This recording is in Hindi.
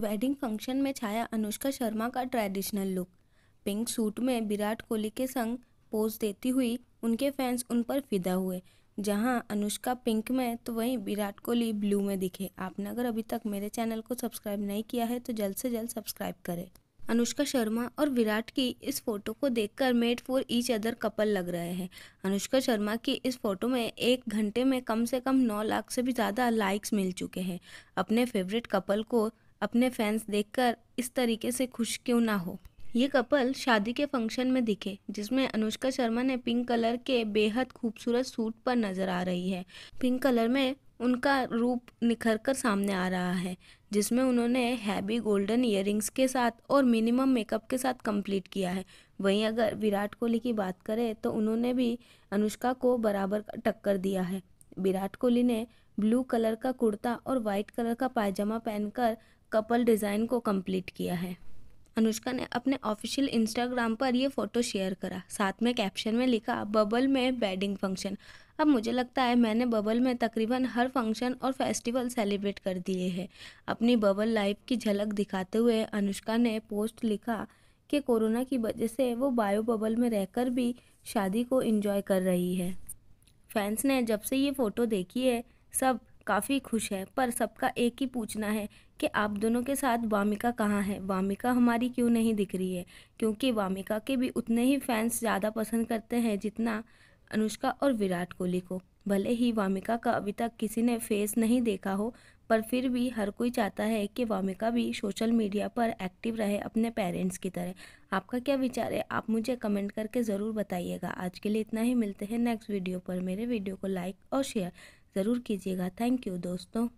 वेडिंग फंक्शन में छाया अनुष्का शर्मा का ट्रेडिशनल लुक पिंक सूट में विराट कोहली के संग पोज देती हुई उनके फैंस उन पर फिदा हुए जहां अनुष्का पिंक में तो वहीं विराट कोहली ब्लू में दिखे आपने अगर अभी तक मेरे चैनल को सब्सक्राइब नहीं किया है तो जल्द से जल्द सब्सक्राइब करें अनुष्का शर्मा और विराट की इस फोटो को देखकर made for each other couple लग रहे हैं अनुष्का शर्मा की इस फोटो में एक घंटे में कम से कम नौ लाख से भी ज़्यादा लाइक्स मिल चुके हैं अपने फेवरेट कपल को अपने फैंस देखकर इस तरीके से खुश क्यों ना हो ये कपल शादी के फंक्शन में दिखे जिसमें अनुष्का शर्मा ने पिंक कलर के बेहद खूबसूरत सूट पर नजर आ रही है पिंक कलर में उनका रूप निखर कर सामने आ रहा है जिसमें उन्होंने हैवी गोल्डन ईयरिंग्स के साथ और मिनिमम मेकअप के साथ कंप्लीट किया है वहीं अगर विराट कोहली की बात करें तो उन्होंने भी अनुष्का को बराबर टक्कर दिया है विराट कोहली ने ब्लू कलर का कुर्ता और वाइट कलर का पायजामा पहनकर कपल डिज़ाइन को कंप्लीट किया है अनुष्का ने अपने ऑफिशियल इंस्टाग्राम पर यह फ़ोटो शेयर करा साथ में कैप्शन में लिखा बबल में वेडिंग फंक्शन अब मुझे लगता है मैंने बबल में तकरीबन हर फंक्शन और फेस्टिवल सेलिब्रेट कर दिए हैं अपनी बबल लाइफ की झलक दिखाते हुए अनुष्का ने पोस्ट लिखा कि कोरोना की वजह से वो बायो बबल में रहकर भी शादी को एंजॉय कर रही है फैंस ने जब से ये फ़ोटो देखी है सब काफ़ी खुश है पर सबका एक ही पूछना है कि आप दोनों के साथ वामिका कहाँ है वामिका हमारी क्यों नहीं दिख रही है क्योंकि वामिका के भी उतने ही फैंस ज़्यादा पसंद करते हैं जितना अनुष्का और विराट कोहली को भले ही वामिका का अभी तक किसी ने फेस नहीं देखा हो पर फिर भी हर कोई चाहता है कि वामिका भी सोशल मीडिया पर एक्टिव रहे अपने पेरेंट्स की तरह आपका क्या विचार है आप मुझे कमेंट करके ज़रूर बताइएगा आज के लिए इतना ही मिलते हैं नेक्स्ट वीडियो पर मेरे वीडियो को लाइक और शेयर ज़रूर कीजिएगा थैंक यू दोस्तों